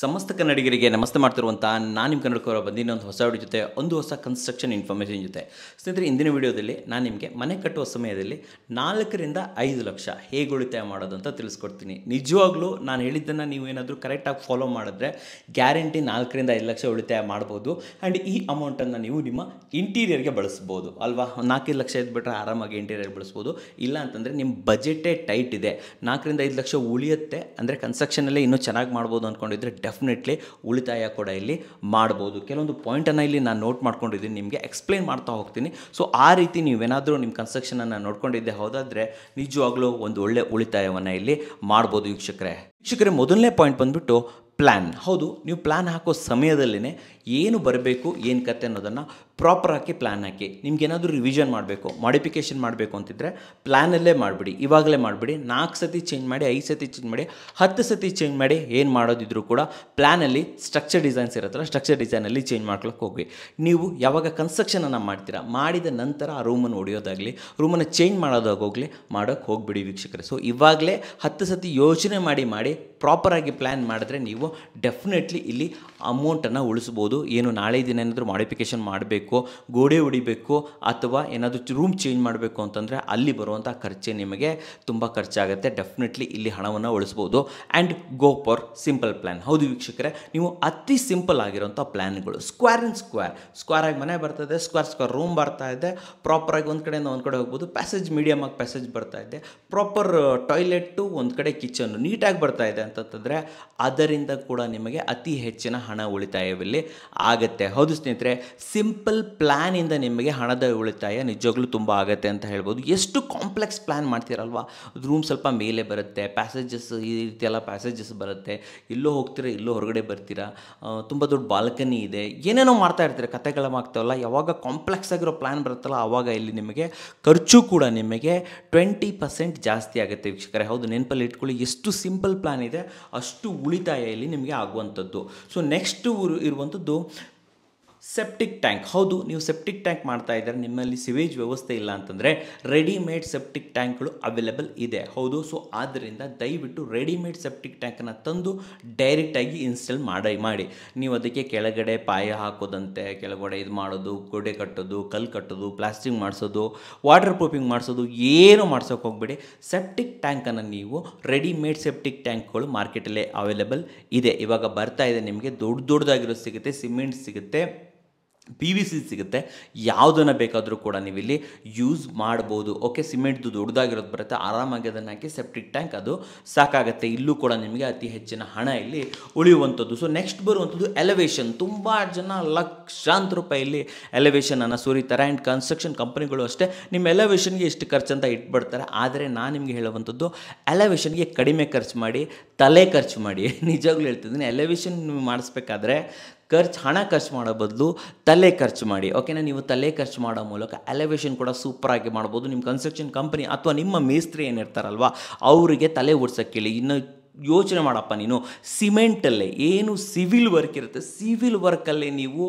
ಸಮಸ್ತ ಕನ್ನಡಿಗರಿಗೆ ನಮಸ್ತೆ ಮಾಡ್ತಿರುವಂಥ ನಾನು ನಿಮ್ಮ ಕನ್ನಡಕವರ ಬಂದಿನ ಒಂದು ಹೊಸ ವಿಡಿಯೋ ಜೊತೆ ಒಂದು ಹೊಸ ಕನ್ಸ್ಟ್ರಕ್ಷನ್ ಇನ್ಫಾರ್ಮೇಷನ್ ಜೊತೆ ಸ್ನೇಹಿತರೆ ಇಂದಿನ ವಿಡಿಯೋದಲ್ಲಿ ನಾನು ನಿಮಗೆ ಮನೆ ಕಟ್ಟುವ ಸಮಯದಲ್ಲಿ ನಾಲ್ಕರಿಂದ ಐದು ಲಕ್ಷ ಹೇಗೆ ಉಳಿತಾಯ ಮಾಡೋದು ಅಂತ ತಿಳಿಸ್ಕೊಡ್ತೀನಿ ನಿಜವಾಗ್ಲೂ ನಾನು ಹೇಳಿದ್ದನ್ನು ನೀವು ಏನಾದರೂ ಕರೆಕ್ಟಾಗಿ ಫಾಲೋ ಮಾಡಿದ್ರೆ ಗ್ಯಾರಂಟಿ ನಾಲ್ಕರಿಂದ ಐದು ಲಕ್ಷ ಉಳಿತಾಯ ಮಾಡ್ಬೋದು ಆ್ಯಂಡ್ ಈ ಅಮೌಂಟನ್ನು ನೀವು ನಿಮ್ಮ ಇಂಟೀರಿಯರ್ಗೆ ಬಳಸ್ಬೋದು ಅಲ್ವಾ ನಾಲ್ಕೈದು ಲಕ್ಷ ಇದ್ಬಿಟ್ರೆ ಆರಾಮಾಗಿ ಇಂಟೀರಿಯರ್ ಬಳಸ್ಬೋದು ಇಲ್ಲ ಅಂತಂದರೆ ನಿಮ್ಮ ಬಜೆಟೇ ಟೈಟ್ ಇದೆ ನಾಲ್ಕರಿಂದ ಐದು ಲಕ್ಷ ಉಳಿಯುತ್ತೆ ಅಂದರೆ ಕನ್ಸ್ಟ್ರಕ್ಷನಲ್ಲೇ ಇನ್ನೂ ಚೆನ್ನಾಗಿ ಮಾಡ್ಬೋದು ಅಂದ್ಕೊಂಡಿದ್ದೆ ಮಾಡಿದರೆ ಡೆಫಿನೆಟ್ಲಿ ಉಳಿತಾಯ ಕೂಡ ಇಲ್ಲಿ ಮಾಡ್ಬೋದು ಕೆಲವೊಂದು ಪಾಯಿಂಟನ್ನು ಇಲ್ಲಿ ನಾನು ನೋಟ್ ಮಾಡ್ಕೊಂಡಿದ್ದೀನಿ ನಿಮಗೆ ಎಕ್ಸ್ಪ್ಲೇನ್ ಮಾಡ್ತಾ ಹೋಗ್ತೀನಿ ಸೊ ಆ ರೀತಿ ನೀವೇನಾದರೂ ನಿಮ್ಮ ಕನ್ಸ್ಟ್ರಕ್ಷನನ್ನು ನೋಡ್ಕೊಂಡಿದ್ದೆ ಹೌದಾದರೆ ನಿಜವಾಗ್ಲೂ ಒಂದು ಒಳ್ಳೆ ಉಳಿತಾಯವನ್ನು ಇಲ್ಲಿ ಮಾಡ್ಬೋದು ವೀಕ್ಷಕರೇ ವೀಕ್ಷಕರೇ ಮೊದಲನೇ ಪಾಯಿಂಟ್ ಬಂದುಬಿಟ್ಟು ಪ್ಲ್ಯಾನ್ ಹೌದು ನೀವು ಪ್ಲ್ಯಾನ್ ಹಾಕೋ ಸಮಯದಲ್ಲೇ ಏನು ಬರಬೇಕು ಏನು ಕತೆ ಅನ್ನೋದನ್ನು ಪ್ರಾಪರ್ ಹಾಕಿ ಪ್ಲ್ಯಾನ್ ಹಾಕಿ ಏನಾದರೂ ರಿವಿಷನ್ ಮಾಡಬೇಕು ಮಾಡಿಫಿಕೇಷನ್ ಮಾಡಬೇಕು ಅಂತಿದ್ದರೆ ಪ್ಲ್ಯಾನಲ್ಲೇ ಮಾಡಿಬಿಡಿ ಇವಾಗಲೇ ಮಾಡಿಬಿಡಿ ನಾಲ್ಕು ಸತಿ ಚೇಂಜ್ ಮಾಡಿ ಐದು ಸತಿ ಚೇಂಜ್ ಮಾಡಿ ಹತ್ತು ಸತಿ ಚೇಂಜ್ ಮಾಡಿ ಏನು ಮಾಡೋದಿದ್ರು ಕೂಡ ಪ್ಲ್ಯಾನಲ್ಲಿ ಸ್ಟ್ರಕ್ಚರ್ ಡಿಸೈನ್ಸ್ ಇರತ್ತಲ್ಲ ಸ್ಟ್ರಕ್ಚರ್ ಡಿಸೈನಲ್ಲಿ ಚೇಂಜ್ ಮಾಡ್ಕೊಳಕ್ಕೆ ಹೋಗಿ ನೀವು ಯಾವಾಗ ಕನ್ಸ್ಟ್ರಕ್ಷನನ್ನು ಮಾಡ್ತೀರಾ ಮಾಡಿದ ನಂತರ ಆ ರೂಮನ್ನು ಹೊಡೆಯೋದಾಗಲಿ ರೂಮನ್ನು ಚೇಂಜ್ ಮಾಡೋದಾಗೋಗ್ಲಿ ಮಾಡೋಕ್ಕೆ ಹೋಗ್ಬಿಡಿ ವೀಕ್ಷಕರು ಸೊ ಇವಾಗಲೇ ಹತ್ತು ಸತಿ ಯೋಚನೆ ಮಾಡಿ ಮಾಡಿ ಪ್ರಾಪರಾಗಿ ಪ್ಲ್ಯಾನ್ ಮಾಡಿದ್ರೆ ನೀವು ನೀವು ಡೆಫಿನೆಟ್ಲಿ ಇಲ್ಲಿ ಅಮೌಂಟನ್ನು ಉಳಿಸ್ಬೋದು ಏನು ನಾಳೆ ದಿನ ಏನಾದರೂ ಮಾಡಿಫಿಕೇಶನ್ ಮಾಡಬೇಕು ಗೋಡೆ ಹೊಡಿಬೇಕು ಅಥವಾ ಏನಾದರೂ ರೂಮ್ ಚೇಂಜ್ ಮಾಡಬೇಕು ಅಂತಂದರೆ ಅಲ್ಲಿ ಬರುವಂಥ ಖರ್ಚೆ ನಿಮಗೆ ತುಂಬ ಖರ್ಚಾಗುತ್ತೆ ಡೆಫಿನೆಟ್ಲಿ ಇಲ್ಲಿ ಹಣವನ್ನು ಉಳಿಸ್ಬೋದು and go for simple plan ಹೌದು ವೀಕ್ಷಕರೇ ನೀವು ಅತಿ ಸಿಂಪಲ್ ಆಗಿರೋಂಥ ಪ್ಲ್ಯಾನ್ಗಳು ಸ್ಕ್ವೇರ್ ಇನ್ ಸ್ಕ್ವೇರ್ ಸ್ಕ್ವೇರ್ ಆಗಿ ಮನೆ ಬರ್ತದೆ ಸ್ಕ್ವೇರ್ ಸ್ಕ್ವೇರ್ ರೂಮ್ ಬರ್ತಾ ಇದೆ ಪ್ರಾಪರಾಗಿ ಒಂದು ಕಡೆಯಿಂದ ಒಂದು ಕಡೆ ಹೋಗ್ಬೋದು ಪ್ಯಾಸೇಜ್ ಮೀಡಿಯಮ್ ಆಗಿ ಪ್ಯಾಸೇಜ್ ಬರ್ತಾ ಇದೆ ಪ್ರಾಪರ್ ಟಾಯ್ಲೆಟ್ಟು ಒಂದು ಕಡೆ ಕಿಚನ್ನು ನೀಟಾಗಿ ಬರ್ತಾ ಇದೆ ಅಂತಂತಂದರೆ ಅದರಿಂದ ಕೂಡ ನಿಮಗೆ ಅತಿ ಹೆಚ್ಚಿನ ಹಣ ಹಣ ಉಳಿತಾಯವಿಲ್ಲಿ ಆಗುತ್ತೆ ಹೌದು ಸ್ನೇಹಿತರೆ ಸಿಂಪಲ್ ಪ್ಲ್ಯಾನಿಂದ ನಿಮಗೆ ಹಣದ ಉಳಿತಾಯ ನಿಜವಾಗ್ಲೂ ತುಂಬ ಆಗುತ್ತೆ ಅಂತ ಹೇಳ್ಬೋದು ಎಷ್ಟು ಕಾಂಪ್ಲೆಕ್ಸ್ ಪ್ಲ್ಯಾನ್ ಮಾಡ್ತೀರಲ್ವಾ ರೂಮ್ ಸ್ವಲ್ಪ ಮೇಲೆ ಬರುತ್ತೆ ಪ್ಯಾಸೇಜಸ್ ಈ ರೀತಿಯೆಲ್ಲ ಪ್ಯಾಸೇಜಸ್ ಬರುತ್ತೆ ಇಲ್ಲೋ ಹೋಗ್ತೀರಾ ಇಲ್ಲೋ ಹೊರಗಡೆ ಬರ್ತೀರಾ ತುಂಬ ದೊಡ್ಡ ಬಾಲ್ಕನಿ ಇದೆ ಏನೇನೋ ಮಾಡ್ತಾ ಇರ್ತೀರ ಕತೆಗಳಾಗ್ತಾವಲ್ಲ ಯಾವಾಗ ಕಾಂಪ್ಲೆಕ್ಸ್ ಆಗಿರೋ ಪ್ಲ್ಯಾನ್ ಬರುತ್ತಲ್ಲ ಆವಾಗ ಇಲ್ಲಿ ನಿಮಗೆ ಖರ್ಚು ಕೂಡ ನಿಮಗೆ ಟ್ವೆಂಟಿ ಪರ್ಸೆಂಟ್ ಜಾಸ್ತಿ ಆಗುತ್ತೆ ವೀಕ್ಷಕರೇ ಹೌದು ನೆನಪಲ್ಲಿ ಇಟ್ಕೊಳ್ಳಿ ಎಷ್ಟು ಸಿಂಪಲ್ ಪ್ಲ್ಯಾನ್ ಇದೆ ಅಷ್ಟು ಉಳಿತಾಯ ಇಲ್ಲಿ ನಿಮಗೆ ಆಗುವಂಥದ್ದು ಸೊ ನೆಕ್ಸ್ಟ್ ನೆಕ್ಸ್ಟ್ ಊರು ಇರುವಂಥದ್ದು ಸೆಪ್ಟಿಕ್ ಟ್ಯಾಂಕ್ ಹೌದು ನೀವು ಸೆಪ್ಟಿಕ್ ಟ್ಯಾಂಕ್ ಮಾಡ್ತಾ ಇದ್ದಾರೆ ನಿಮ್ಮಲ್ಲಿ ಸಿವೇಜ್ ವ್ಯವಸ್ಥೆ ಇಲ್ಲ ಅಂತಂದರೆ ರೆಡಿಮೇಡ್ ಸೆಪ್ಟಿಕ್ ಟ್ಯಾಂಕ್ಗಳು ಅವೈಲೇಬಲ್ ಇದೆ ಹೌದು ಸೊ ಆದ್ದರಿಂದ ದಯವಿಟ್ಟು ರೆಡಿಮೇಡ್ ಸೆಪ್ಟಿಕ್ ಟ್ಯಾಂಕನ್ನು ತಂದು ಡೈರೆಕ್ಟಾಗಿ ಇನ್ಸ್ಟಾಲ್ ಮಾಡಿ ಮಾಡಿ ನೀವು ಅದಕ್ಕೆ ಕೆಳಗಡೆ ಪಾಯ ಹಾಕೋದಂತೆ ಕೆಳಗಡೆ ಇದು ಮಾಡೋದು ಗೋಡೆ ಕಟ್ಟೋದು ಕಲ್ಲು ಕಟ್ಟೋದು ಪ್ಲಾಸ್ಟಿಕ್ ಮಾಡಿಸೋದು ವಾಟರ್ ಪ್ರೂಫಿಂಗ್ ಮಾಡಿಸೋದು ಏನು ಮಾಡ್ಸೋಕೆ ಹೋಗ್ಬೇಡಿ ಸೆಪ್ಟಿಕ್ ಟ್ಯಾಂಕನ್ನು ನೀವು ರೆಡಿಮೇಡ್ ಸೆಪ್ಟಿಕ್ ಟ್ಯಾಂಕ್ಗಳು ಮಾರ್ಕೆಟಲ್ಲೇ ಅವೈಲೇಬಲ್ ಇದೆ ಇವಾಗ ಬರ್ತಾ ಇದೆ ನಿಮಗೆ ದೊಡ್ಡ ದೊಡ್ಡದಾಗಿರೋದು ಸಿಗುತ್ತೆ ಸಿಮೆಂಟ್ ಸಿಗುತ್ತೆ ಪಿ ವಿ ಸಿ ಸಿಗುತ್ತೆ ಯಾವುದನ್ನು ಬೇಕಾದರೂ ಕೂಡ ನೀವು ಇಲ್ಲಿ ಯೂಸ್ ಮಾಡ್ಬೋದು ಓಕೆ ಸಿಮೆಂಟ್ದು ದೊಡ್ಡದಾಗಿರೋದು ಬರುತ್ತೆ ಆರಾಮಾಗಿ ಅದನ್ನು ಹಾಕಿ ಸೆಪ್ಟಿಕ್ ಟ್ಯಾಂಕ್ ಅದು ಸಾಕಾಗುತ್ತೆ ಇಲ್ಲೂ ಕೂಡ ನಿಮಗೆ ಅತಿ ಹೆಚ್ಚಿನ ಹಣ ಇಲ್ಲಿ ಉಳಿಯುವಂಥದ್ದು ಸೊ ನೆಕ್ಸ್ಟ್ ಬರುವಂಥದ್ದು ಎಲಿವೇಷನ್ ತುಂಬ ಜನ ಲಕ್ಷಾಂತರ ರೂಪಾಯಿಲಿ ಎಲಿವೇಷನನ್ನು ಸುರಿತಾರೆ ಆ್ಯಂಡ್ ಕನ್ಸ್ಟ್ರಕ್ಷನ್ ಕಂಪ್ನಿಗಳು ಅಷ್ಟೇ ನಿಮ್ಮ ಎಲಿವೇಷನ್ಗೆ ಎಷ್ಟು ಅಂತ ಇಟ್ಬಿಡ್ತಾರೆ ಆದರೆ ನಾನು ನಿಮಗೆ ಹೇಳುವಂಥದ್ದು ಎಲಿವೇಷನ್ಗೆ ಕಡಿಮೆ ಖರ್ಚು ಮಾಡಿ ತಲೆ ಖರ್ಚು ಮಾಡಿ ನಿಜವಾಗ್ಲೂ ಹೇಳ್ತಿದ್ದೀನಿ ಎಲಿವೇಷನ್ ನೀವು ಮಾಡಿಸ್ಬೇಕಾದ್ರೆ ಖರ್ಚು ಹಣ ಖರ್ಚು ಮಾಡೋ ಬದಲು ತಲೆ ಖರ್ಚು ಮಾಡಿ ಓಕೆನಾ ನೀವು ತಲೆ ಖರ್ಚು ಮಾಡೋ ಮೂಲಕ ಎಲೆವೇಷನ್ ಕೂಡ ಸೂಪರಾಗಿ ಮಾಡ್ಬೋದು ನಿಮ್ಮ ಕನ್ಸ್ಟ್ರಕ್ಷನ್ ಕಂಪ್ನಿ ಅಥವಾ ನಿಮ್ಮ ಮೇಸ್ತ್ರಿ ಏನಿರ್ತಾರಲ್ವ ಅವರಿಗೆ ತಲೆ ಓಡಿಸೋಕ್ಕೆ ಹೇಳಿ ಇನ್ನು ಯೋಚನೆ ಮಾಡಪ್ಪ ನೀನು ಸಿಮೆಂಟಲ್ಲೇ ಏನು ಸಿವಿಲ್ ವರ್ಕ್ ಇರುತ್ತೆ ಸಿವಿಲ್ ವರ್ಕಲ್ಲೇ ನೀವು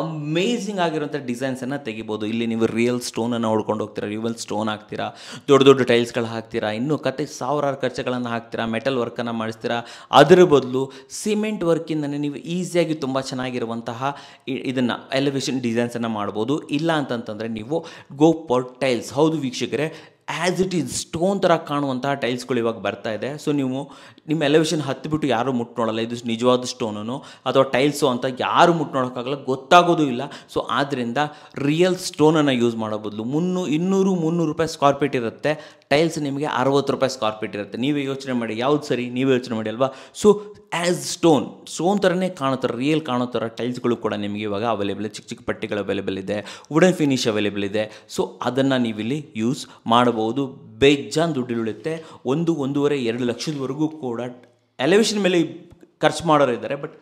ಅಮೇಝಿಂಗ್ ಆಗಿರುವಂಥ ಡಿಸೈನ್ಸನ್ನು ತೆಗಿಬೋದು ಇಲ್ಲಿ ನೀವು ರಿಯಲ್ ಸ್ಟೋನನ್ನು ಹೊಡ್ಕೊಂಡು ಹೋಗ್ತೀರಾ ರಿಯಲ್ ಸ್ಟೋನ್ ಹಾಕ್ತೀರಾ ದೊಡ್ಡ ದೊಡ್ಡ ಟೈಲ್ಸ್ಗಳು ಹಾಕ್ತೀರಾ ಇನ್ನೂ ಕತೆ ಸಾವಿರಾರು ಖರ್ಚುಗಳನ್ನು ಹಾಕ್ತೀರಾ ಮೆಟಲ್ ವರ್ಕನ್ನು ಮಾಡಿಸ್ತೀರಾ ಅದರ ಬದಲು ಸಿಮೆಂಟ್ ವರ್ಕಿಂದನೇ ನೀವು ಈಸಿಯಾಗಿ ತುಂಬ ಚೆನ್ನಾಗಿರುವಂತಹ ಇದನ್ನು ಎಲಿವೇಷನ್ ಡಿಸೈನ್ಸನ್ನು ಮಾಡ್ಬೋದು ಇಲ್ಲ ಅಂತಂತಂದರೆ ನೀವು ಗೋ ಪರ್ ಟೈಲ್ಸ್ ಹೌದು ವೀಕ್ಷಕರೇ ಆ್ಯಸ್ ಇಟ್ ಈಸ್ ಸ್ಟೋನ್ ಥರ ಕಾಣುವಂತಹ ಟೈಲ್ಸ್ಗಳು ಇವಾಗ ಬರ್ತಾ ಇದೆ ಸೊ ನೀವು ನಿಮ್ಮ ಹತ್ತು ಹತ್ತಿಬಿಟ್ಟು ಯಾರೂ ಮುಟ್ಟು ನೋಡಲ್ಲ ಇದು ನಿಜವಾದ ಸ್ಟೋನು ಅಥವಾ ಟೈಲ್ಸು ಅಂತ ಯಾರು ಮುಟ್ಟು ನೋಡೋಕ್ಕಾಗಲ್ಲ ಗೊತ್ತಾಗೋದು ಇಲ್ಲ ಸೊ ಆದ್ದರಿಂದ ರಿಯಲ್ ಸ್ಟೋನನ್ನು ಯೂಸ್ ಮಾಡೋ ಬದಲು ಮುನ್ನೂ ಇನ್ನೂರು ಮುನ್ನೂರು ರೂಪಾಯಿ ಸ್ಕ್ವಾರ್ ಫೀಟ್ ಇರುತ್ತೆ ಟೈಲ್ಸ್ ನಿಮಗೆ ಅರವತ್ತು ರೂಪಾಯಿ ಸ್ಕ್ವಾರ್ ಫೀಟ್ ಇರುತ್ತೆ ನೀವೇ ಯೋಚನೆ ಮಾಡಿ ಯಾವ್ದು ಸರಿ ನೀವೇ ಯೋಚನೆ ಮಾಡಿ ಅಲ್ವಾ ಸೊ ಆ್ಯಸ್ ಸ್ಟೋನ್ ಸ್ಟೋನ್ ಥರನೇ ಕಾಣೋ ಥರ ರಿಯಲ್ ಕಾಣೋ ಥರ ಟೈಲ್ಸ್ಗಳು ಕೂಡ ನಿಮಗೆ ಇವಾಗ ಅವೈಲೇಬಲ್ ಚಿಕ್ಕ ಚಿಕ್ಕ ಪಟ್ಟಿಗಳು ಅವೈಲೇಬಲ್ ಇದೆ ವುಡನ್ ಫಿನಿಶ್ ಅವೈಲೇಬಲ್ ಇದೆ ಸೊ ಅದನ್ನು ನೀವಿಲ್ಲಿ ಯೂಸ್ ಮಾಡಬಹುದು ಬೇಜಾನ್ ಉಳಿಯುತ್ತೆ ಒಂದು ಒಂದೂವರೆ ಎರಡು ಲಕ್ಷದವರೆಗೂ ಕೂಡ ಎಲಿವೇಷನ್ ಮೇಲೆ ಖರ್ಚು ಮಾಡೋರು ಇದ್ದಾರೆ ಬಟ್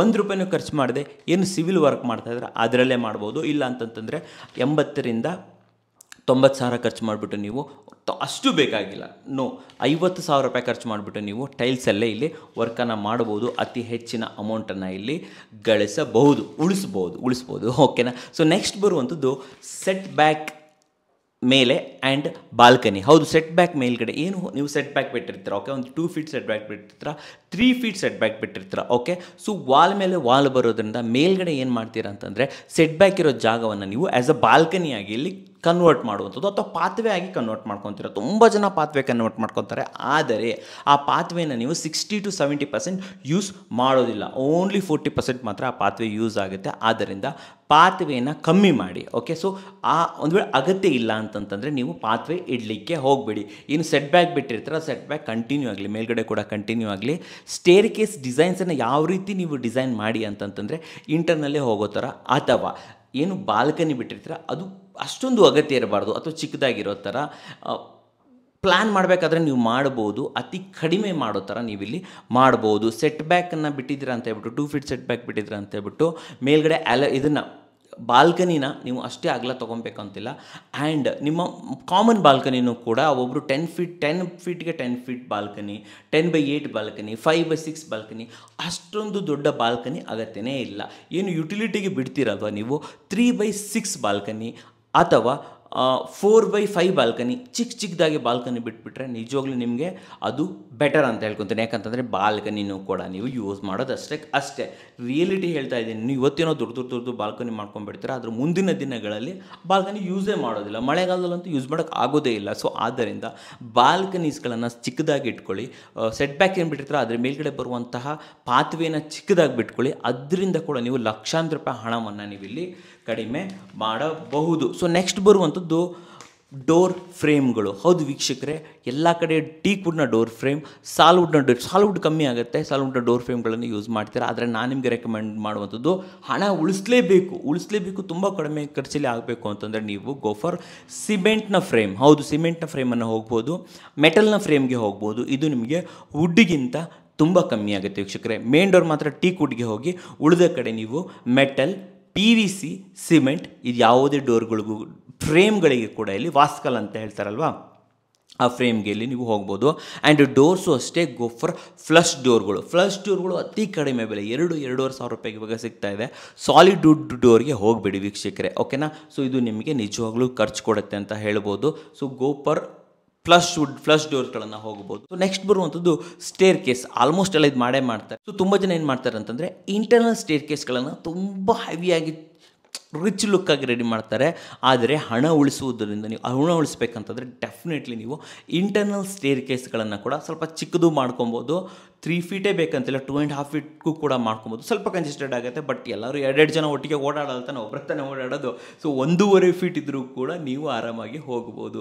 ಒಂದು ರೂಪಾಯಿನೂ ಖರ್ಚು ಮಾಡದೆ ಏನು ಸಿವಿಲ್ ವರ್ಕ್ ಮಾಡ್ತಾಯಿದ್ರೆ ಅದರಲ್ಲೇ ಮಾಡ್ಬೋದು ಇಲ್ಲ ಅಂತಂತಂದರೆ ಎಂಬತ್ತರಿಂದ ತೊಂಬತ್ತು ಸಾವಿರ ಖರ್ಚು ಮಾಡಿಬಿಟ್ಟು ನೀವು ಅಷ್ಟು ಬೇಕಾಗಿಲ್ಲ ನೋ ಐವತ್ತು ಸಾವಿರ ರೂಪಾಯಿ ಖರ್ಚು ಮಾಡಿಬಿಟ್ಟು ನೀವು ಟೈಲ್ಸಲ್ಲೇ ಇಲ್ಲಿ ವರ್ಕನ್ನು ಮಾಡ್ಬೋದು ಅತಿ ಹೆಚ್ಚಿನ ಅಮೌಂಟನ್ನು ಇಲ್ಲಿ ಗಳಿಸಬಹುದು ಉಳಿಸ್ಬೋದು ಉಳಿಸ್ಬೋದು ಓಕೆನಾ ಸೊ ನೆಕ್ಸ್ಟ್ ಬರುವಂಥದ್ದು ಸೆಟ್ ಬ್ಯಾಕ್ ಮೇಲೆ ಆ್ಯಂಡ್ ಬಾಲ್ಕನಿ ಹೌದು ಸೆಟ್ ಬ್ಯಾಕ್ ಮೇಲ್ಗಡೆ ಏನು ನೀವು ಸೆಟ್ ಬ್ಯಾಕ್ ಬಿಟ್ಟಿರ್ತೀರ ಓಕೆ ಒಂದು ಟೂ ಫೀಟ್ ಸೆಟ್ ಬ್ಯಾಕ್ ಬಿಟ್ಟಿರ್ತೀರ ತ್ರೀ ಫೀಟ್ ಸೆಟ್ ಬ್ಯಾಕ್ ಬಿಟ್ಟಿರ್ತೀರ ಓಕೆ ಸೊ ವಾಲ್ ಮೇಲೆ ವಾಲ್ ಬರೋದ್ರಿಂದ ಮೇಲ್ಗಡೆ ಏನು ಮಾಡ್ತೀರಾ ಅಂತಂದರೆ ಸೆಟ್ ಬ್ಯಾಕ್ ಇರೋ ಜಾಗವನ್ನು ನೀವು ಆ್ಯಸ್ ಅ ಬಾಲ್ಕನಿಯಾಗಿ ಇಲ್ಲಿ ಕನ್ವರ್ಟ್ ಮಾಡುವಂಥದ್ದು ಅಥವಾ ಪಾತ್ವೆ ಆಗಿ ಕನ್ವರ್ಟ್ ಮಾಡ್ಕೊತೀರ ತುಂಬ ಜನ ಪಾತ್ವೆ ಕನ್ವರ್ಟ್ ಮಾಡ್ಕೊತಾರೆ ಆದರೆ ಆ ಪಾತ್ವೆನ ನೀವು sixty to seventy percent use ಮಾಡೋದಿಲ್ಲ ಓನ್ಲಿ ಫೋರ್ಟಿ ಪರ್ಸೆಂಟ್ ಮಾತ್ರ ಆ ಪಾತ್ವೆ ಯೂಸ್ ಆಗುತ್ತೆ ಆದ್ದರಿಂದ ಪಾತ್ವೆಯನ್ನು ಕಮ್ಮಿ ಮಾಡಿ ಓಕೆ ಸೊ ಆ ಒಂದು ವೇಳೆ ಅಗತ್ಯ ಇಲ್ಲ ಅಂತಂತಂದರೆ ನೀವು ಪಾತ್ವೆ ಇಡಲಿಕ್ಕೆ ಹೋಗಬೇಡಿ ಇನ್ನು ಸೆಟ್ ಬ್ಯಾಕ್ ಬಿಟ್ಟಿರ್ತೀರ ಸೆಟ್ ಬ್ಯಾಕ್ ಕಂಟಿನ್ಯೂ ಆಗಲಿ ಮೇಲ್ಗಡೆ ಕೂಡ ಕಂಟಿನ್ಯೂ ಆಗಲಿ ಸ್ಟೇರ್ ಕೇಸ್ ಡಿಸೈನ್ಸನ್ನು ಯಾವ ರೀತಿ ನೀವು ಡಿಸೈನ್ ಮಾಡಿ ಅಂತಂತಂದರೆ ಇಂಟರ್ನಲ್ಲೇ ಹೋಗೋ ಥರ ಅಥವಾ ಏನು ಬಾಲ್ಕನಿ ಬಿಟ್ಟಿರ್ತೀರ ಅದು ಅಷ್ಟೊಂದು ಅಗತ್ಯ ಇರಬಾರ್ದು ಅಥವಾ ಚಿಕ್ಕದಾಗಿರೋ ಥರ ಪ್ಲ್ಯಾನ್ ಮಾಡಬೇಕಾದ್ರೆ ನೀವು ಮಾಡ್ಬೋದು ಅತಿ ಕಡಿಮೆ ಮಾಡೋ ಥರ ನೀವಿಲ್ಲಿ ಮಾಡ್ಬೋದು ಸೆಟ್ ಬ್ಯಾಕನ್ನು ಬಿಟ್ಟಿದ್ದೀರಾ ಅಂತ ಹೇಳ್ಬಿಟ್ಟು ಟೂ ಫೀಟ್ ಸೆಟ್ ಬ್ಯಾಕ್ ಬಿಟ್ಟಿದ್ದೀರಾ ಅಂತ ಹೇಳ್ಬಿಟ್ಟು ಮೇಲ್ಗಡೆ ಅಲ ಇದನ್ನು ಬಾಲ್ಕನಿನ ನೀವು ಅಷ್ಟೇ ಅಗಲ ತೊಗೊಬೇಕಂತಿಲ್ಲ ಆ್ಯಂಡ್ ನಿಮ್ಮ ಕಾಮನ್ ಬಾಲ್ಕನಿನೂ ಕೂಡ ಒಬ್ಬರು ಟೆನ್ ಫೀಟ್ ಟೆನ್ ಫೀಟ್ಗೆ ten feet balcony ten by eight balcony five by six balcony ಅಷ್ಟೊಂದು ದೊಡ್ಡ ಬಾಲ್ಕನಿ ಅಗತ್ಯನೇ ಇಲ್ಲ ಏನು ಯುಟಿಲಿಟಿಗೆ ಬಿಡ್ತೀರಲ್ವ ನೀವು ತ್ರೀ ಬೈ ಸಿಕ್ಸ್ ಬಾಲ್ಕನಿ ಅಥವಾ ಫೋರ್ ಬೈ ಫೈವ್ ಬಾಲ್ಕನಿ ಚಿಕ್ಕ ಚಿಕ್ಕದಾಗಿ ಬಾಲ್ಕನಿ ಬಿಟ್ಬಿಟ್ರೆ ನಿಜವಾಗ್ಲೂ ನಿಮಗೆ ಅದು ಬೆಟರ್ ಅಂತ ಹೇಳ್ಕೊತೀನಿ ಯಾಕಂತಂದರೆ ಬಾಲ್ಕನಿನೂ ಕೂಡ ನೀವು ಯೂಸ್ ಮಾಡೋದು ಅಷ್ಟೇ ಅಷ್ಟೇ ರಿಯಲಿಟಿ ಹೇಳ್ತಾ ಇದ್ದೀನಿ ನೀವು ಇವತ್ತೇನೋ ದೊಡ್ಡ ದೊಡ್ಡ ದೊಡ್ಡ ಬಾಲ್ಕನಿ ಮಾಡ್ಕೊಂಡ್ಬಿಡ್ತೀರ ಅದ್ರ ಮುಂದಿನ ದಿನಗಳಲ್ಲಿ ಬಾಲ್ಕನಿ ಯೂಸೇ ಮಾಡೋದಿಲ್ಲ ಮಳೆಗಾಲದಲ್ಲಂತೂ ಯೂಸ್ ಮಾಡೋಕ್ಕೆ ಆಗೋದೇ ಇಲ್ಲ ಸೊ ಆದ್ದರಿಂದ ಬಾಲ್ಕನೀಸ್ಗಳನ್ನು ಚಿಕ್ಕದಾಗಿ ಇಟ್ಕೊಳ್ಳಿ ಸೆಟ್ ಬ್ಯಾಕ್ ಏನು ಬಿಟ್ಟಿರ್ತಾರೋ ಅದ್ರ ಮೇಲ್ಗಡೆ ಬರುವಂತಹ ಪಾತ್ವೇನ ಚಿಕ್ಕದಾಗಿ ಬಿಟ್ಕೊಳ್ಳಿ ಅದರಿಂದ ಕೂಡ ನೀವು ಲಕ್ಷಾಂತರ ರೂಪಾಯಿ ಹಣವನ್ನು ನೀವಿಲ್ಲಿ ಕಡಿಮೆ ಮಾಡಬಹುದು ಸೊ ನೆಕ್ಸ್ಟ್ ಬರುವಂಥದ್ದು ಡೋರ್ ಫ್ರೇಮ್ಗಳು ಹೌದು ವೀಕ್ಷಕರೇ ಎಲ್ಲ ಕಡೆ ಟೀಕ್ವುಡ್ನ ಡೋರ್ ಫ್ರೇಮ್ ಸಾಲ್ವುಡ್ನ ಡೋರ್ ಸಾಲ್ವುಡ್ ಕಮ್ಮಿ ಆಗುತ್ತೆ ಸಾಲ್ವುಡ್ನ ಡೋರ್ ಫ್ರೇಮ್ಗಳನ್ನು ಯೂಸ್ ಮಾಡ್ತೀರಾ ಆದರೆ ನಾನು ನಿಮಗೆ ರೆಕಮೆಂಡ್ ಮಾಡುವಂಥದ್ದು ಹಣ ಉಳಿಸ್ಲೇಬೇಕು ಉಳಿಸ್ಲೇಬೇಕು ತುಂಬ ಕಡಿಮೆ ಖರ್ಚಲ್ಲಿ ಆಗಬೇಕು ಅಂತಂದರೆ ನೀವು ಗೋಫರ್ ಸಿಮೆಂಟ್ನ ಫ್ರೇಮ್ ಹೌದು ಸಿಮೆಂಟ್ನ ಫ್ರೇಮನ್ನು ಹೋಗ್ಬೋದು ಮೆಟಲ್ನ ಫ್ರೇಮ್ಗೆ ಹೋಗ್ಬೋದು ಇದು ನಿಮಗೆ ವುಡ್ಗಿಂತ ತುಂಬ ಕಮ್ಮಿ ಆಗುತ್ತೆ ವೀಕ್ಷಕರೇ ಮೇನ್ ಡೋರ್ ಮಾತ್ರ ಟೀಕ್ವುಡ್ಗೆ ಹೋಗಿ ಉಳಿದ ಕಡೆ ನೀವು metal P V C cement ಇದು ಯಾವುದೇ ಡೋರ್ಗಳಿಗೂ ಫ್ರೇಮ್ಗಳಿಗೆ ಕೂಡ ಇಲ್ಲಿ ವಾಸ್ಕಲ್ ಅಂತ ಹೇಳ್ತಾರಲ್ವಾ ಆ ಫ್ರೇಮ್ಗೆ ಇಲ್ಲಿ ನೀವು ಹೋಗ್ಬೋದು ಆ್ಯಂಡ್ ಡೋರ್ಸು ಅಷ್ಟೇ ಗೋ ಫಾರ್ ಫ್ಲಶ್ ಡೋರ್ಗಳು ಫ್ಲಶ್ ಡೋರ್ಗಳು ಅತಿ ಕಡಿಮೆ ಬೆಲೆ ಎರಡು ಎರಡೂವರೆ ಸಾವಿರ ರೂಪಾಯಿಗೆ ಇವಾಗ ಸಿಗ್ತಾ ಇದೆ ಸಾಲಿಡ್ ವುಡ್ ಡೋರ್ಗೆ ಹೋಗಬೇಡಿ ವೀಕ್ಷಕರೇ ಓಕೆನಾ ಸೊ ಇದು ನಿಮಗೆ ನಿಜವಾಗ್ಲೂ ಖರ್ಚು ಕೊಡುತ್ತೆ ಅಂತ ಹೇಳ್ಬೋದು so go for flush wood flush ಡೋರ್ಗಳನ್ನು ಹೋಗ್ಬೋದು ಸೊ ನೆಕ್ಸ್ಟ್ ಬರುವಂಥದ್ದು ಸ್ಟೇರ್ ಕೇಸ್ ಆಲ್ಮೋಸ್ಟ್ ಎಲ್ಲ ಇದು ಮಾಡೇ ಮಾಡ್ತಾರೆ ಸೊ ತುಂಬ ಜನ ಏನು ಮಾಡ್ತಾರೆ ಅಂತಂದರೆ ಇಂಟರ್ನಲ್ ಸ್ಟೇರ್ ಕೇಸ್ಗಳನ್ನು ತುಂಬ ಹೆವಿಯಾಗಿ ರಿಚ್ ಲುಕ್ಕಾಗಿ ರೆಡಿ ಮಾಡ್ತಾರೆ ಆದರೆ ಹಣ ಉಳಿಸುವುದರಿಂದ ನೀವು ಹಣ ಉಳಿಸ್ಬೇಕಂತಂದರೆ ಡೆಫಿನೆಟ್ಲಿ ನೀವು ಇಂಟರ್ನಲ್ ಸ್ಟೇರ್ ಕೇಸ್ಗಳನ್ನು ಕೂಡ ಸ್ವಲ್ಪ ಚಿಕ್ಕದು ಮಾಡ್ಕೊಬೋದು ತ್ರೀ ಫೀಟೇ ಬೇಕಂತಿಲ್ಲ ಟೂ ಆ್ಯಂಡ್ ಹಾಫ್ ಫೀಟ್ಗೂ ಕೂಡ ಮಾಡ್ಕೊಬೋದು ಸ್ವಲ್ಪ ಕನ್ಸಿಸ್ಟೆಡ್ ಆಗುತ್ತೆ ಬಟ್ ಎಲ್ಲರೂ ಎರಡೆರಡು ಜನ ಒಟ್ಟಿಗೆ ಓಡಾಡಲ್ತಾನೆ ಒಬ್ಬರ ತಾನೆ ಓಡಾಡೋದು ಸೊ ಒಂದೂವರೆ ಫೀಟ್ ಇದ್ದರೂ ಕೂಡ ನೀವು ಆರಾಮಾಗಿ ಹೋಗ್ಬೋದು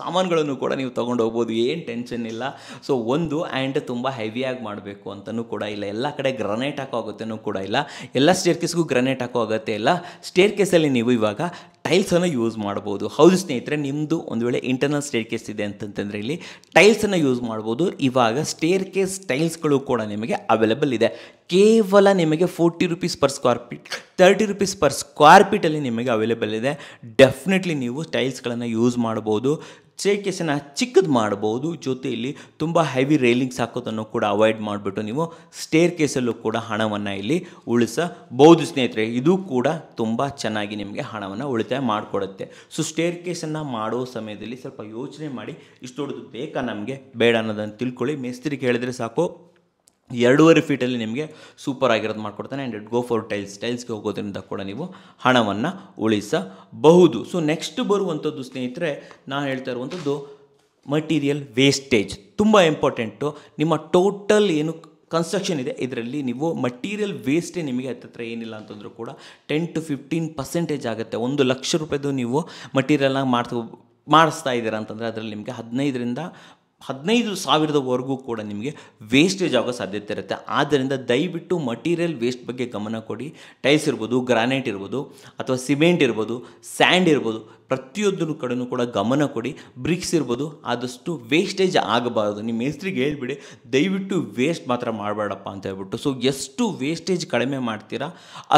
ಸಾಮಾನುಗಳನ್ನು ಕೂಡ ನೀವು ತೊಗೊಂಡು ಹೋಗ್ಬೋದು ಏನು ಟೆನ್ಷನ್ ಇಲ್ಲ ಸೊ ಒಂದು ಆ್ಯಂಡ್ ತುಂಬ ಹೆವಿಯಾಗಿ ಮಾಡಬೇಕು ಅಂತಲೂ ಕೂಡ ಇಲ್ಲ ಎಲ್ಲ ಕಡೆ ಗ್ರನೇಟ್ ಹಾಕೋ ಆಗುತ್ತೆ ಕೂಡ ಇಲ್ಲ ಎಲ್ಲ ಸ್ಟೇರ್ ಕೇಸ್ಗೂ ಗ್ರನೈಟ್ ಹಾಕೋ ಆಗುತ್ತೆ ಇಲ್ಲ ಸ್ಟೇರ್ ಸ್ಟೇರ್ ಕೇಸಲ್ಲಿ ನೀವು ಇವಾಗ ಟೈಲ್ಸನ್ನು ಯೂಸ್ ಮಾಡ್ಬೋದು ಹೌದು ಸ್ನೇಹಿತರೆ ನಿಮ್ಮದು ಒಂದು ವೇಳೆ ಇಂಟರ್ನಲ್ ಸ್ಟೇರ್ ಕೇಸ್ ಇದೆ ಅಂತಂತಂದರೆ ಇಲ್ಲಿ ಟೈಲ್ಸನ್ನು ಯೂಸ್ ಮಾಡ್ಬೋದು ಇವಾಗ ಸ್ಟೇರ್ ಕೇಸ್ ಟೈಲ್ಸ್ಗಳು ಕೂಡ ನಿಮಗೆ ಅವೈಲೇಬಲ್ ಇದೆ ಕೇವಲ ನಿಮಗೆ forty rupees per square feet thirty rupees per square ಫೀಟಲ್ಲಿ ನಿಮಗೆ ಅವೈಲೇಬಲ್ ಇದೆ ಡೆಫಿನೆಟ್ಲಿ ನೀವು ಟೈಲ್ಸ್ಗಳನ್ನು ಯೂಸ್ ಮಾಡ್ಬೋದು ಕೇಸನ್ನು ಚಿಕ್ಕದು ಮಾಡ್ಬೋದು ಜೊತೆಯಲ್ಲಿ ತುಂಬ ಹೆವಿ ರೈಲಿಂಗ್ಸ್ ಹಾಕೋದನ್ನು ಕೂಡ ಅವಾಯ್ಡ್ ಮಾಡಿಬಿಟ್ಟು ನೀವು ಸ್ಟೇರ್ ಕೇಸಲ್ಲೂ ಕೂಡ ಹಣವನ್ನು ಇಲ್ಲಿ ಉಳಿಸಬಹುದು ಸ್ನೇಹಿತರೆ ಇದು ಕೂಡ ತುಂಬ ಚೆನ್ನಾಗಿ ನಿಮಗೆ ಹಣವನ್ನು ಉಳಿತಾಯ ಮಾಡಿಕೊಡುತ್ತೆ ಸೊ ಸ್ಟೇರ್ ಕೇಸನ್ನು ಮಾಡೋ ಸಮಯದಲ್ಲಿ ಸ್ವಲ್ಪ ಯೋಚನೆ ಮಾಡಿ ಇಷ್ಟು ದೊಡ್ಡದು ಬೇಕಾ ನಮಗೆ ಬೇಡ ಅನ್ನೋದನ್ನು ತಿಳ್ಕೊಳ್ಳಿ ಮೇಸ್ತ್ರಿಗೆ ಹೇಳಿದ್ರೆ ಸಾಕು ಎರಡೂವರೆ ಫೀಟಲ್ಲಿ ನಿಮಗೆ ಸೂಪರ್ ಆಗಿರೋದು ಮಾಡಿಕೊಡ್ತಾನೆ ಆ್ಯಂಡ್ ಗೋ ಫಾರ್ ಟೈಲ್ಸ್ ಟೈಲ್ಸ್ಗೆ ಹೋಗೋದ್ರಿಂದ ಕೂಡ ನೀವು ಹಣವನ್ನು ಉಳಿಸಬಹುದು ಸೊ ನೆಕ್ಸ್ಟ್ ಬರುವಂಥದ್ದು ಸ್ನೇಹಿತರೆ ನಾನು ಹೇಳ್ತಾ ಇರುವಂಥದ್ದು ಮಟೀರಿಯಲ್ ವೇಸ್ಟೇಜ್ ತುಂಬ ಇಂಪಾರ್ಟೆಂಟು ನಿಮ್ಮ ಟೋಟಲ್ ಏನು ಕನ್ಸ್ಟ್ರಕ್ಷನ್ ಇದೆ ಇದರಲ್ಲಿ ನೀವು ಮಟೀರಿಯಲ್ ವೇಸ್ಟೇ ನಿಮಗೆ ಹತ್ತತ್ರ ಏನಿಲ್ಲ ಅಂತಂದರೂ ಕೂಡ ಟೆನ್ ಟು ಫಿಫ್ಟೀನ್ ಪರ್ಸೆಂಟೇಜ್ ಆಗುತ್ತೆ ಒಂದು ಲಕ್ಷ ರೂಪಾಯಿದು ನೀವು ಮಟೀರಿಯಲ್ನ ಮಾಡ್ತು ಮಾಡಿಸ್ತಾ ಇದ್ದೀರಾ ಅಂತಂದರೆ ಅದರಲ್ಲಿ ನಿಮಗೆ ಹದಿನೈದರಿಂದ ಹದಿನೈದು ಸಾವಿರದವರೆಗೂ ಕೂಡ ನಿಮಗೆ ವೇಸ್ಟೇಜ್ ಆಗೋ ಸಾಧ್ಯತೆ ಇರುತ್ತೆ ಆದ್ದರಿಂದ ದಯವಿಟ್ಟು ಮಟೀರಿಯಲ್ ವೇಸ್ಟ್ ಬಗ್ಗೆ ಗಮನ ಕೊಡಿ ಟೈಲ್ಸ್ ಇರ್ಬೋದು ಗ್ರಾನೈಟ್ ಇರ್ಬೋದು ಅಥವಾ ಸಿಮೆಂಟ್ ಇರ್ಬೋದು ಸ್ಯಾಂಡ್ ಇರ್ಬೋದು ಪ್ರತಿಯೊಂದನ್ನು ಕಡೆಯೂ ಕೂಡ ಗಮನ ಕೊಡಿ ಬ್ರಿಕ್ಸ್ ಇರ್ಬೋದು ಆದಷ್ಟು ವೇಸ್ಟೇಜ್ ಆಗಬಾರ್ದು ನಿಮ್ಮ ಹೆಸರಿಗೆ ಹೇಳ್ಬಿಡಿ ದಯವಿಟ್ಟು ವೇಸ್ಟ್ ಮಾತ್ರ ಮಾಡಬೇಡಪ್ಪ ಅಂತ ಹೇಳ್ಬಿಟ್ಟು ಸೊ ಎಷ್ಟು ವೇಸ್ಟೇಜ್ ಕಡಿಮೆ ಮಾಡ್ತೀರಾ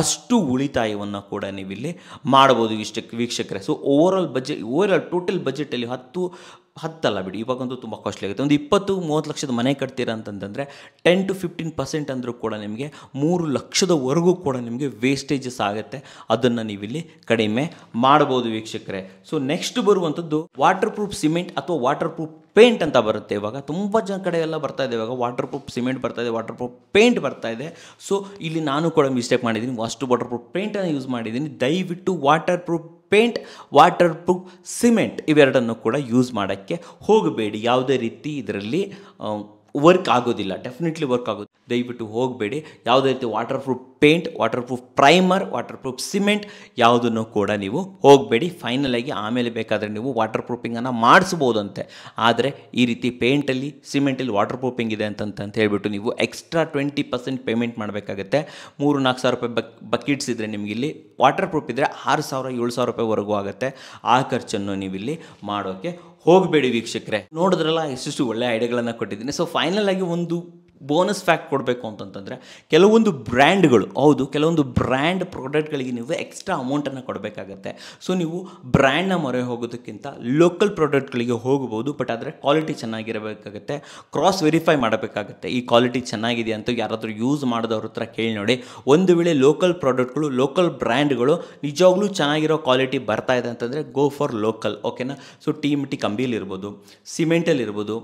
ಅಷ್ಟು ಉಳಿತಾಯವನ್ನು ಕೂಡ ನೀವಿಲ್ಲಿ ಮಾಡ್ಬೋದು ಇಷ್ಟಕ್ಕೆ ವೀಕ್ಷಕರೇ so over all budget over all total ಬಜೆಟಲ್ಲಿ ಹತ್ತು ಹತ್ತಲ್ಲ ಬಿಡಿ ಇವಾಗಂತೂ ತುಂಬ ಕಾಸ್ಟ್ಲಿ ಆಗುತ್ತೆ ಒಂದು ಇಪ್ಪತ್ತು ಮೂವತ್ತು ಲಕ್ಷದ ಮನೆ ಕಟ್ತೀರಾ ಅಂತಂದರೆ ಟೆನ್ ಟು ಫಿಫ್ಟೀನ್ ಪರ್ಸೆಂಟ್ ಅಂದರೂ ಕೂಡ ನಿಮಗೆ ಮೂರು ಲಕ್ಷದವರೆಗೂ ಕೂಡ ನಿಮಗೆ ವೇಸ್ಟೇಜಸ್ ಆಗುತ್ತೆ ಅದನ್ನು ನೀವಿಲ್ಲಿ ಕಡಿಮೆ ಮಾಡ್ಬೋದು ವೀಕ್ಷಕರೇ ಸೊ ನೆಕ್ಸ್ಟ್ ಬರುವಂಥದ್ದು ವಾಟರ್ ಪ್ರೂಫ್ ಸಿಮೆಂಟ್ ಅಥವಾ ವಾಟರ್ ಪ್ರೂಫ್ ಪೇಂಟ್ ಅಂತ ಬರುತ್ತೆ ಇವಾಗ ತುಂಬ ಜನ ಕಡೆ ಎಲ್ಲ ಬರ್ತಾ ಇದೆ ಇವಾಗ ವಾಟರ್ ಪ್ರೂಫ್ ಸಿಮೆಂಟ್ ಬರ್ತಾ ಇದೆ ವಾಟರ್ ಪ್ರೂಫ್ ಪೇಂಟ್ ಬರ್ತಾ ಇದೆ ಸೊ ಇಲ್ಲಿ ನಾನು ಕೂಡ ಮಿಸ್ಟೇಕ್ ಮಾಡಿದ್ದೀನಿ ಅಷ್ಟು ವಾಟರ್ ಪ್ರೂಫ್ ಪೇಂಟನ್ನು ಯೂಸ್ ಮಾಡಿದ್ದೀನಿ ದಯವಿಟ್ಟು water proof paint water proof cement ಇವೆರಡನ್ನು ಕೂಡ ಯೂಸ್ ಮಾಡೋಕ್ಕೆ ಹೋಗಬೇಡಿ ಯಾವುದೇ ರೀತಿ ಇದರಲ್ಲಿ ವರ್ಕ್ ಆಗೋದಿಲ್ಲ ಡೆಫಿನೆಟ್ಲಿ ವರ್ಕ್ ಆಗೋದು ದಯವಿಟ್ಟು ಹೋಗಬೇಡಿ ಯಾವುದೇ ರೀತಿ water proof paint water proof primer water proof cement ಯಾವುದನ್ನು ಕೂಡ ನೀವು ಹೋಗಬೇಡಿ ಫೈನಲ್ ಆಗಿ ಆಮೇಲೆ ಬೇಕಾದರೆ ನೀವು ವಾಟರ್ ಪ್ರೂಫಿಂಗನ್ನು ಮಾಡಿಸ್ಬೋದಂತೆ ಆದರೆ ಈ ರೀತಿ ಪೇಂಟಲ್ಲಿ ಸಿಮೆಂಟಲ್ಲಿ ವಾಟರ್ ಪ್ರೂಫಿಂಗ್ ಇದೆ ಅಂತಂತ ಹೇಳಿಬಿಟ್ಟು ನೀವು ಎಕ್ಸ್ಟ್ರಾ ಟ್ವೆಂಟಿ ಪರ್ಸೆಂಟ್ ಪೇಮೆಂಟ್ ಮಾಡಬೇಕಾಗುತ್ತೆ ಮೂರು ನಾಲ್ಕು ಸಾವಿರ ರೂಪಾಯಿ ಬಕ್ ಬಕೆಟ್ಸ್ ಇದ್ದರೆ ನಿಮಗಿಲ್ಲಿ ವಾಟರ್ ಪ್ರೂಫ್ ಇದ್ದರೆ ಆರು ಸಾವಿರ ಏಳು ಸಾವಿರ ರೂಪಾಯಿವರೆಗೂ ಆಗುತ್ತೆ ಆ ಖರ್ಚನ್ನು ನೀವಿಲ್ಲಿ ಮಾಡೋಕ್ಕೆ ಹೋಗಬೇಡಿ ವೀಕ್ಷಕರೇ ನೋಡಿದ್ರಲ್ಲ ಎಷ್ಟು ಒಳ್ಳೆ ಐಡಿಯಾಗಳನ್ನು ಕೊಟ್ಟಿದ್ದೀನಿ ಸೊ ಫೈನಲ್ ಆಗಿ ಒಂದು ಬೋನಸ್ ಫ್ಯಾಕ್ಟ್ ಕೊಡಬೇಕು ಅಂತಂತಂದರೆ ಕೆಲವೊಂದು ಬ್ರ್ಯಾಂಡ್ಗಳು ಹೌದು ಕೆಲವೊಂದು ಬ್ರ್ಯಾಂಡ್ ಪ್ರಾಡಕ್ಟ್ಗಳಿಗೆ ನೀವು ಎಕ್ಸ್ಟ್ರಾ ಅಮೌಂಟನ್ನು ಕೊಡಬೇಕಾಗತ್ತೆ ಸೊ ನೀವು ಬ್ರ್ಯಾಂಡ್ನ ಮೊರೆ ಹೋಗೋದಕ್ಕಿಂತ ಲೋಕಲ್ ಪ್ರಾಡಕ್ಟ್ಗಳಿಗೆ ಹೋಗ್ಬೋದು ಬಟ್ ಆದರೆ ಕ್ವಾಲಿಟಿ ಚೆನ್ನಾಗಿರಬೇಕಾಗತ್ತೆ ಕ್ರಾಸ್ ವೆರಿಫೈ ಮಾಡಬೇಕಾಗತ್ತೆ ಈ ಕ್ವಾಲಿಟಿ ಚೆನ್ನಾಗಿದೆ ಅಂತ ಯಾರಾದರೂ ಯೂಸ್ ಮಾಡಿದವ್ರ ಹತ್ರ ಕೇಳಿ ನೋಡಿ ಒಂದು ವೇಳೆ ಲೋಕಲ್ ಪ್ರಾಡಕ್ಟ್ಗಳು ಲೋಕಲ್ ಬ್ರ್ಯಾಂಡ್ಗಳು ನಿಜವಾಗ್ಲೂ ಚೆನ್ನಾಗಿರೋ ಕ್ವಾಲಿಟಿ ಬರ್ತಾ ಇದೆ ಅಂತಂದರೆ ಗೋ ಫಾರ್ ಲೋಕಲ್ ಓಕೆನಾ ಸೊ ಟೀ ಮಿಟಿ ಕಂಬಿಲಿರ್ಬೋದು ಸಿಮೆಂಟಲ್ಲಿರ್ಬೋದು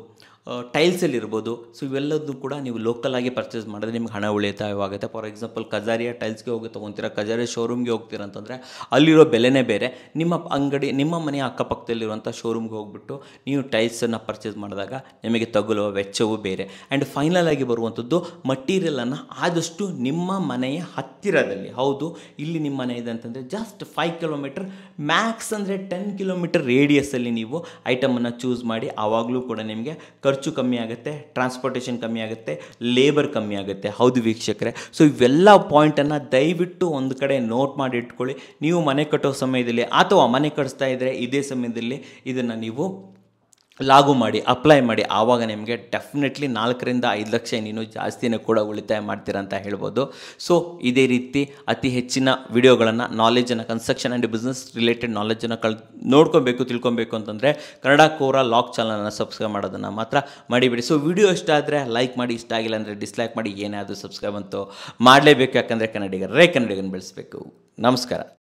ಟೈಲ್ಸಲ್ಲಿರ್ಬೋದು ಸೊ ಇವೆಲ್ಲದೂ ಕೂಡ ನೀವು ಆಗಿ ಪರ್ಚೇಸ್ ಮಾಡಿದ್ರೆ ನಿಮ್ಗೆ ಹಣ ಉಳಿತಾಯವಾಗುತ್ತೆ ಫಾರ್ ಎಕ್ಸಾಂಪಲ್ ಕಜಾರಿಯ ಟೈಲ್ಸ್ಗೆ ಹೋಗಿ ತೊಗೊತೀರಾ ಕಜಾರಿಯಾ ಶೋರೂಮ್ಗೆ ಹೋಗ್ತೀರ ಅಂತಂದರೆ ಅಲ್ಲಿರೋ ಬೆಲೆನೇ ಬೇರೆ ನಿಮ್ಮ ಅಂಗಡಿ ನಿಮ್ಮ ಮನೆಯ ಅಕ್ಕಪಕ್ಕದಲ್ಲಿರುವಂಥ ಶೋರೂಮ್ಗೆ ಹೋಗ್ಬಿಟ್ಟು ನೀವು ಟೈಲ್ಸನ್ನು ಪರ್ಚೇಸ್ ಮಾಡಿದಾಗ ನಿಮಗೆ ತಗುಲುವ ವೆಚ್ಚವೂ ಬೇರೆ ಆ್ಯಂಡ್ ಫೈನಲ್ ಆಗಿ ಬರುವಂಥದ್ದು ಮಟೀರಿಯಲನ್ನು ಆದಷ್ಟು ನಿಮ್ಮ ಮನೆಯ ಹತ್ತಿರದಲ್ಲಿ ಹೌದು ಇಲ್ಲಿ ನಿಮ್ಮ ಮನೆ ಇದೆ ಅಂತಂದರೆ ಜಸ್ಟ್ ಫೈವ್ ಕಿಲೋಮೀಟರ್ ಮ್ಯಾಕ್ಸ್ ಅಂದರೆ ಟೆನ್ ಕಿಲೋಮೀಟರ್ ರೇಡಿಯಸ್ಸಲ್ಲಿ ನೀವು ಐಟಮನ್ನು ಚೂಸ್ ಮಾಡಿ ಆವಾಗಲೂ ಕೂಡ ನಿಮಗೆ ಖರ್ಚು ಖರ್ಚು ಕಮ್ಮಿ ಆಗುತ್ತೆ ಟ್ರಾನ್ಸ್ಪೋರ್ಟೇಷನ್ ಕಮ್ಮಿ ಆಗುತ್ತೆ ಲೇಬರ್ ಕಮ್ಮಿ ಆಗುತ್ತೆ ಹೌದು ವೀಕ್ಷಕರೇ ಸೊ ಇವೆಲ್ಲ ಪಾಯಿಂಟನ್ನು ದಯವಿಟ್ಟು ಒಂದು ಕಡೆ ನೋಟ್ ಮಾಡಿ ಇಟ್ಕೊಳ್ಳಿ ನೀವು ಮನೆ ಕಟ್ಟೋ ಸಮಯದಲ್ಲಿ ಅಥವಾ ಮನೆ ಕಟ್ಟಿಸ್ತಾ ಇದ್ದರೆ ಇದೇ ಸಮಯದಲ್ಲಿ ಇದನ್ನು ನೀವು ಲಾಗು ಮಾಡಿ ಅಪ್ಲೈ ಮಾಡಿ ಆವಾಗ ನಿಮಗೆ ಡೆಫಿನೆಟ್ಲಿ ನಾಲ್ಕರಿಂದ ಐದು ಲಕ್ಷ ನೀನು ಜಾಸ್ತಿನೇ ಕೂಡ ಉಳಿತಾಯ ಮಾಡ್ತೀರಾ ಅಂತ ಹೇಳ್ಬೋದು ಸೊ ಇದೇ ರೀತಿ ಅತಿ ಹೆಚ್ಚಿನ ವಿಡಿಯೋಗಳನ್ನು ನಾಲೆಜನ್ನು ಕನ್ಸ್ಟ್ರಕ್ಷನ್ ಆ್ಯಂಡ್ ಬಿಸ್ನೆಸ್ ರಿಲೇಟೆಡ್ ನಾಲೆಜನ್ನು ಕಳ್ ನೋಡ್ಕೊಬೇಕು ತಿಳ್ಕೊಬೇಕು ಅಂತಂದರೆ ಕನ್ನಡ ಕೋರ ಲಾಕ್ ಚಾನಲನ್ನು ಸಬ್ಸ್ಕ್ರೈಬ್ ಮಾಡೋದನ್ನು ಮಾತ್ರ ಮಾಡಿಬಿಡಿ ಸೊ ವಿಡಿಯೋ ಇಷ್ಟ ಆದರೆ ಲೈಕ್ ಮಾಡಿ ಇಷ್ಟ ಆಗಿಲ್ಲ ಅಂದರೆ ಡಿಸ್ಲೈಕ್ ಮಾಡಿ ಏನಾದರೂ ಸಬ್ಸ್ಕ್ರೈಬ್ ಅಂತೂ ಮಾಡಲೇಬೇಕು ಯಾಕಂದರೆ ಕನ್ನಡಿಗರೇ ಕನ್ನಡಿಗನ ಬೆಳೆಸ್ಬೇಕು ನಮಸ್ಕಾರ